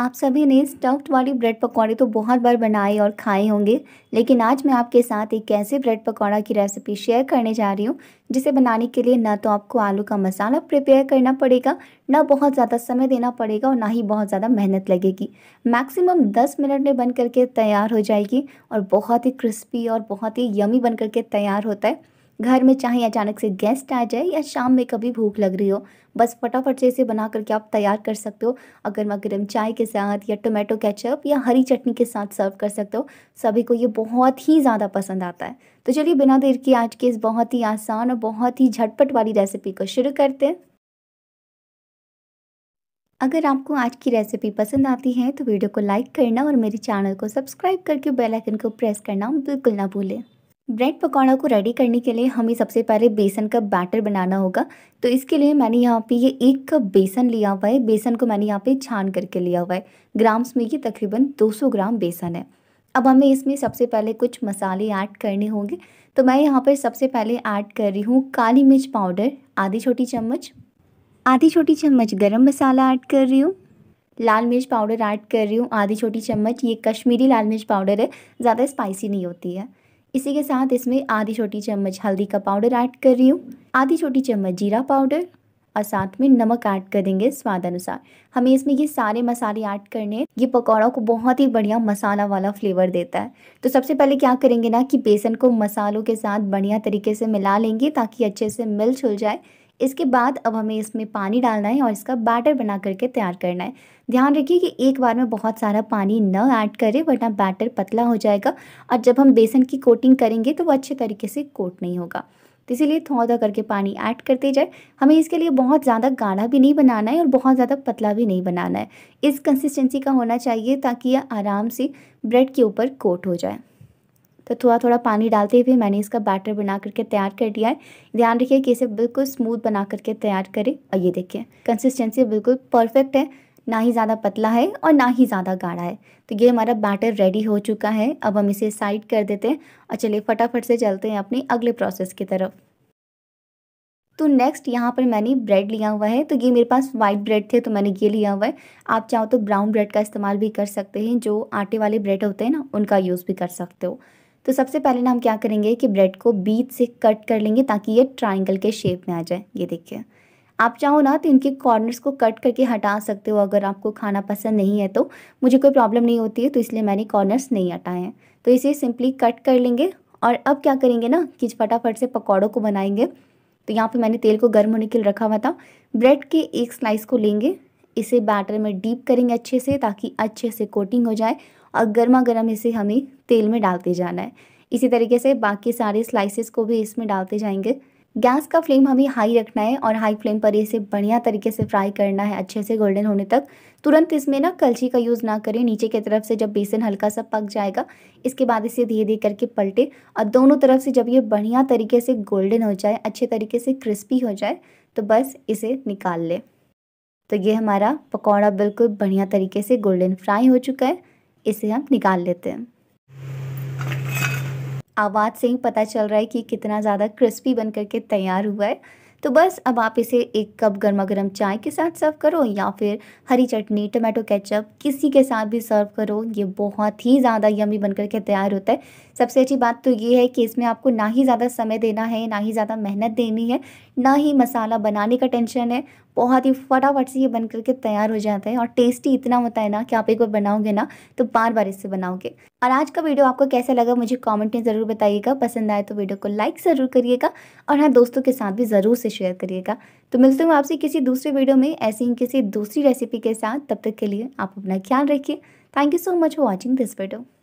आप सभी ने स्टफ्ड वाली ब्रेड पकौड़े तो बहुत बार बनाए और खाए होंगे लेकिन आज मैं आपके साथ एक ऐसे ब्रेड पकौड़ा की रेसिपी शेयर करने जा रही हूँ जिसे बनाने के लिए ना तो आपको आलू का मसाला प्रिपेयर करना पड़ेगा ना बहुत ज़्यादा समय देना पड़ेगा और ना ही बहुत ज़्यादा मेहनत लगेगी मैक्सिमम दस मिनट में बन करके तैयार हो जाएगी और बहुत ही क्रिस्पी और बहुत ही यमी बन करके तैयार होता है घर में चाहे अचानक से गेस्ट आ जाए या शाम में कभी भूख लग रही हो बस फटाफट से इसे बना करके आप तैयार कर सकते हो अगर गर्मा गर्म चाय के साथ या टोमेटो केचप या हरी चटनी के साथ सर्व कर सकते हो सभी को ये बहुत ही ज़्यादा पसंद आता है तो चलिए बिना देर के आज के इस बहुत ही आसान और बहुत ही झटपट वाली रेसिपी को शुरू करते हैं अगर आपको आज की रेसिपी पसंद आती है तो वीडियो को लाइक करना और मेरे चैनल को सब्सक्राइब करके बेल आइकन को प्रेस करना बिल्कुल ना भूलें ब्रेड पकौड़ा को रेडी करने के लिए हमें सबसे पहले बेसन का बैटर बनाना होगा तो इसके लिए मैंने यहाँ पे ये एक कप बेसन लिया हुआ है बेसन को मैंने यहाँ पे छान करके लिया हुआ है ग्राम्स में ये तकरीबन 200 ग्राम बेसन है अब हमें इसमें सबसे पहले कुछ मसाले ऐड करने होंगे तो मैं यहाँ पर सबसे पहले ऐड कर रही हूँ काली मिर्च पाउडर आधी छोटी चम्मच आधी छोटी चम्मच गर्म मसाला ऐड कर रही हूँ लाल मिर्च पाउडर ऐड कर रही हूँ आधी छोटी चम्मच ये कश्मीरी लाल मिर्च पाउडर है ज़्यादा स्पाइसी नहीं होती है इसी के साथ इसमें आधी छोटी चम्मच हल्दी का पाउडर ऐड कर रही हूँ आधी छोटी चम्मच जीरा पाउडर और साथ में नमक ऐड कर देंगे स्वाद अनुसार हमें इसमें ये सारे मसाले ऐड करने हैं ये पकौड़ों को बहुत ही बढ़िया मसाला वाला फ्लेवर देता है तो सबसे पहले क्या करेंगे ना कि बेसन को मसालों के साथ बढ़िया तरीके से मिला लेंगे ताकि अच्छे से मिल छुल जाए इसके बाद अब हमें इसमें पानी डालना है और इसका बैटर बना करके तैयार करना है ध्यान रखिए कि एक बार में बहुत सारा पानी न ऐड करें वरना बैटर पतला हो जाएगा और जब हम बेसन की कोटिंग करेंगे तो वो अच्छे तरीके से कोट नहीं होगा तो इसीलिए थोड़ा करके पानी ऐड करते जाए हमें इसके लिए बहुत ज़्यादा गाढ़ा भी नहीं बनाना है और बहुत ज़्यादा पतला भी नहीं बनाना है इस कंसिस्टेंसी का होना चाहिए ताकि यह आराम से ब्रेड के ऊपर कोट हो जाए तो थोड़ा थोड़ा पानी डालते हुए मैंने इसका बैटर बना करके तैयार कर दिया है ध्यान रखिए कि इसे बिल्कुल स्मूथ बना करके तैयार करें और ये देखिए कंसिस्टेंसी बिल्कुल परफेक्ट है ना ही ज़्यादा पतला है और ना ही ज़्यादा गाढ़ा है तो ये हमारा बैटर रेडी हो चुका है अब हम इसे साइड कर देते हैं और चलिए फटाफट से चलते हैं अपने अगले प्रोसेस की तरफ तो नेक्स्ट यहाँ पर मैंने ब्रेड लिया हुआ है तो ये मेरे पास वाइट ब्रेड थे तो मैंने ये लिया हुआ है आप चाहो तो ब्राउन ब्रेड का इस्तेमाल भी कर सकते हैं जो आटे वाले ब्रेड होते हैं ना उनका यूज़ भी कर सकते हो तो सबसे पहले ना हम क्या करेंगे कि ब्रेड को बीच से कट कर लेंगे ताकि ये ट्राइंगल के शेप में आ जाए ये देखिए आप चाहो ना तो इनके कॉर्नर्स को कट करके हटा सकते हो अगर आपको खाना पसंद नहीं है तो मुझे कोई प्रॉब्लम नहीं होती है तो इसलिए मैंने कॉर्नर्स नहीं हटाए हैं तो इसे सिंपली कट कर लेंगे और अब क्या करेंगे ना कि फटाफट से पकौड़ों को बनाएंगे तो यहाँ पे मैंने तेल को गर्म होने के लिए रखा हुआ था ब्रेड के एक स्लाइस को लेंगे इसे बैटर में डीप करेंगे अच्छे से ताकि अच्छे से कोटिंग हो जाए और गर्मा गर्म इसे हमें तेल में डालते जाना है इसी तरीके से बाकी सारे स्लाइसेस को भी इसमें डालते जाएंगे गैस का फ्लेम हमें हाई रखना है और हाई फ्लेम पर इसे बढ़िया तरीके से फ्राई करना है अच्छे से गोल्डन होने तक तुरंत इसमें ना कलछी का यूज़ ना करें नीचे की तरफ से जब बेसन हल्का सा पक जाएगा इसके बाद इसे धीरे धीरे करके पलटे और दोनों तरफ से जब ये बढ़िया तरीके से गोल्डन हो जाए अच्छे तरीके से क्रिस्पी हो जाए तो बस इसे निकाल लें तो ये हमारा पकौड़ा बिल्कुल बढ़िया तरीके से गोल्डन फ्राई हो चुका है इसे हम निकाल लेते हैं आवाज़ से ही पता चल रहा है कि कितना ज़्यादा क्रिस्पी बन करके तैयार हुआ है तो बस अब आप इसे एक कप गर्मा गर्म चाय के साथ सर्व करो या फिर हरी चटनी टमाटो केचप किसी के साथ भी सर्व करो ये बहुत ही ज़्यादा यमी बनकर के तैयार होता है सबसे अच्छी बात तो ये है कि इसमें आपको ना ही ज़्यादा समय देना है ना ही ज़्यादा मेहनत देनी है ना ही मसाला बनाने का टेंशन है बहुत ही फटाफट से ये बन करके तैयार हो जाता है और टेस्टी इतना होता है ना कि आप एक बार बनाओगे ना तो बार बार इससे बनाओगे और आज का वीडियो आपको कैसा लगा मुझे कमेंट में ज़रूर बताइएगा पसंद आए तो वीडियो को लाइक ज़रूर करिएगा और हाँ दोस्तों के साथ भी ज़रूर से शेयर करिएगा तो मिलते हूँ आपसे किसी दूसरे वीडियो में ऐसी ही किसी दूसरी रेसिपी के साथ तब तक के लिए आप अपना ख्याल रखिए thank you so much for watching this video